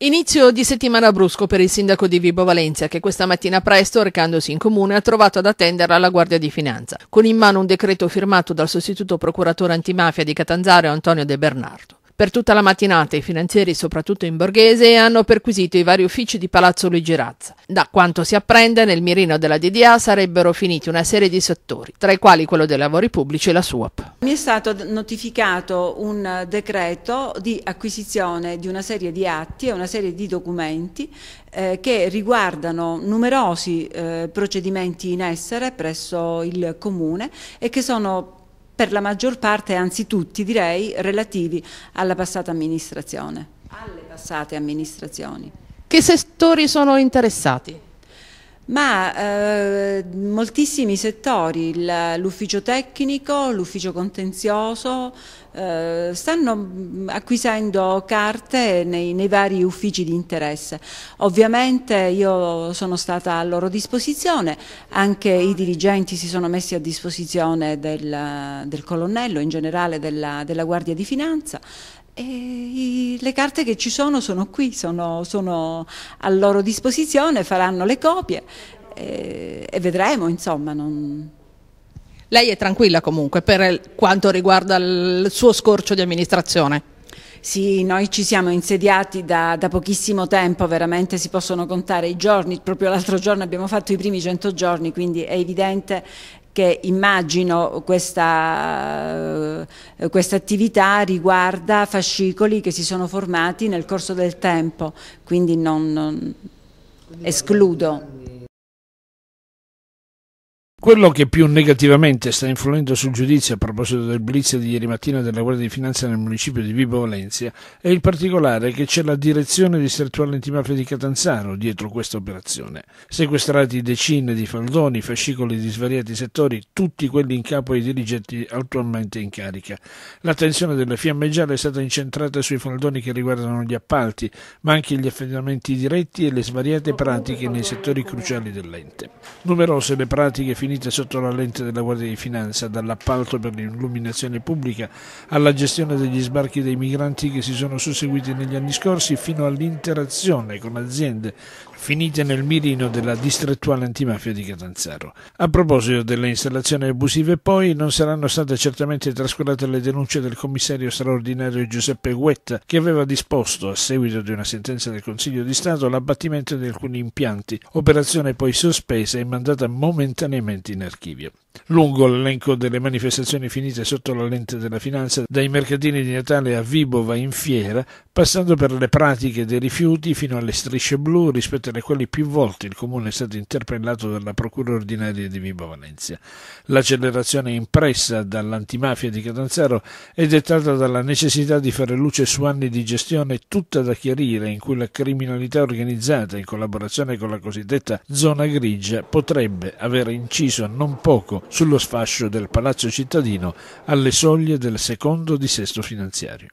Inizio di settimana brusco per il sindaco di Vibo Valencia che questa mattina presto, recandosi in comune, ha trovato ad attendere alla Guardia di Finanza, con in mano un decreto firmato dal sostituto procuratore antimafia di Catanzaro Antonio De Bernardo. Per tutta la mattinata i finanzieri, soprattutto in borghese, hanno perquisito i vari uffici di Palazzo Luigi Razza. Da quanto si apprende, nel mirino della DDA sarebbero finiti una serie di settori, tra i quali quello dei lavori pubblici e la SUAP. Mi è stato notificato un decreto di acquisizione di una serie di atti e una serie di documenti eh, che riguardano numerosi eh, procedimenti in essere presso il Comune e che sono per la maggior parte, anzi tutti direi, relativi alla passata amministrazione, alle passate amministrazioni. Che settori sono interessati? Ma eh, moltissimi settori, l'ufficio tecnico, l'ufficio contenzioso, eh, stanno mm, acquisendo carte nei, nei, vari uffici di interesse. Ovviamente io sono stata a loro disposizione, anche i dirigenti si sono messi a disposizione del, del colonnello, in generale della, della Guardia di Finanza, e le carte che ci sono sono qui, sono, sono a loro disposizione, faranno le copie e, e vedremo, insomma. Non... Lei è tranquilla comunque per quanto riguarda il suo scorcio di amministrazione? Sì, noi ci siamo insediati da, da, pochissimo tempo, veramente si possono contare i giorni, proprio l'altro giorno abbiamo fatto i primi 100 giorni, quindi è evidente che immagino questa eh, attività riguarda fascicoli che si sono formati nel corso del tempo, quindi non, non escludo. Quello che più negativamente sta influendo sul giudizio a proposito del blitz di ieri mattina della Guardia di Finanza nel municipio di Vibo Valencia è il particolare che c'è la direzione distrettuale antimafia di Catanzaro dietro questa operazione. Sequestrati decine di faldoni, fascicoli di svariati settori, tutti quelli in capo ai dirigenti attualmente in carica. L'attenzione delle fiamme gialle è stata incentrata sui faldoni che riguardano gli appalti, ma anche gli affidamenti diretti e le svariate pratiche nei settori cruciali dell'ente. Numerose le pratiche finite sotto la lente della Guardia di Finanza, dall'appalto per l'illuminazione pubblica alla gestione degli sbarchi dei migranti che si sono susseguiti negli anni scorsi fino all'interazione con aziende finita nel mirino della distrettuale antimafia di Catanzaro. A proposito delle installazioni abusive, poi, non saranno state certamente trascurate le denunce del commissario straordinario Giuseppe Guetta, che aveva disposto, a seguito di una sentenza del Consiglio di Stato, l'abbattimento di alcuni impianti, operazione poi sospesa e mandata momentaneamente in archivio. Lungo l'elenco delle manifestazioni finite sotto la lente della finanza, dai mercatini di Natale a Vibova in fiera, passando per le pratiche dei rifiuti fino alle strisce blu, rispetto alle quali più volte il comune è stato interpellato dalla procura ordinaria di Vibo Valencia. L'accelerazione impressa dall'antimafia di Catanzaro è dettata dalla necessità di fare luce su anni di gestione tutta da chiarire in cui la criminalità organizzata in collaborazione con la cosiddetta zona grigia potrebbe aver inciso non poco sullo sfascio del Palazzo Cittadino alle soglie del secondo dissesto finanziario.